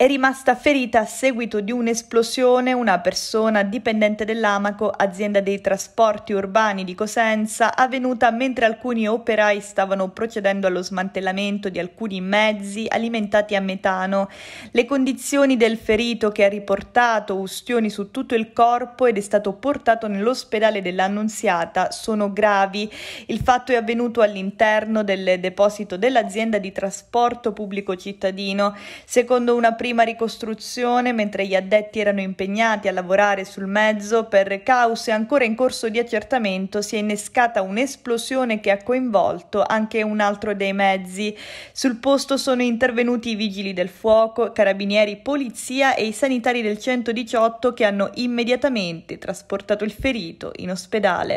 È rimasta ferita a seguito di un'esplosione una persona dipendente dell'Amaco, azienda dei trasporti urbani di Cosenza, avvenuta mentre alcuni operai stavano procedendo allo smantellamento di alcuni mezzi alimentati a metano. Le condizioni del ferito che ha riportato ustioni su tutto il corpo ed è stato portato nell'ospedale dell'Annunziata sono gravi. Il fatto è avvenuto all'interno del deposito dell'azienda di trasporto pubblico cittadino. Secondo una prima prima ricostruzione, mentre gli addetti erano impegnati a lavorare sul mezzo per cause ancora in corso di accertamento, si è innescata un'esplosione che ha coinvolto anche un altro dei mezzi. Sul posto sono intervenuti i vigili del fuoco, carabinieri, polizia e i sanitari del 118 che hanno immediatamente trasportato il ferito in ospedale.